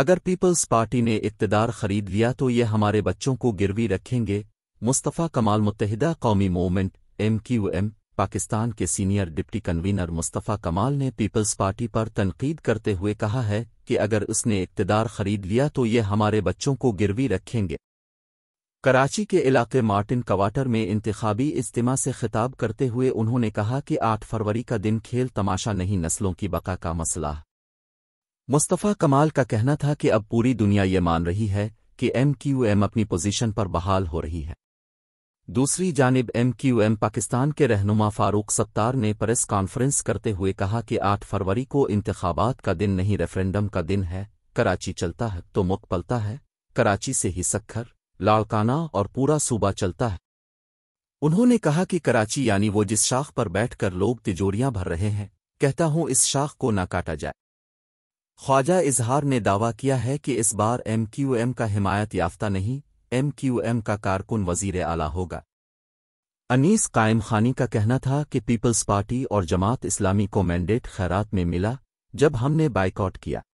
अगर peoples party ने इकतदार खरीद लिया तो ये हमारे बच्चों को गिरवी रखेंगे Mustafa Kamal Muttahida Qaumi movement M Q M Pakistan के सीनियर डिप्टी कन्वीनर मुस्तफ़ा कमाल ने पीपल्स पार्टी पर तनकीद करते हुए कहा है कि अगर उसने इकतदार खरीद लिया तो ये हमारे बच्चों को गिरवी रखेंगे कराची के इलाके मार्टिन कवाटर में इंतबी इज्तम से खिताब करते हुए उन्होंने कहा कि आठ फरवरी का दिन खेल तमाशा नहीं नस्लों की बका का मसला मुस्तफ़ा कमाल का कहना था कि अब पूरी दुनिया ये मान रही है कि एमक्यूएम अपनी पोजीशन पर बहाल हो रही है दूसरी जानब एमक्यूएम पाकिस्तान के रहनुमा फारूक सत्तार ने प्रेस कॉन्फ्रेंस करते हुए कहा कि 8 फरवरी को इंतबात का दिन नहीं रेफरेंडम का दिन है कराची चलता है तो मुख पलता है कराची से ही सखर लाड़काना और पूरा सूबा चलता है उन्होंने कहा कि कराची यानी वो जिस शाख पर बैठकर लोग तिजोरियां भर रहे हैं कहता हूं इस शाख को न काटा जाए ख्वाजा इजहार ने दावा किया है कि इस बार एमक्यूएम का हिमायत याफ्ता नहीं एमक्यूएम का कारकुन वजीर आला होगा अनीस कायम खानी का कहना था कि पीपल्स पार्टी और जमात इस्लामी को मैंडेट खैरात में मिला जब हमने बाइकआउट किया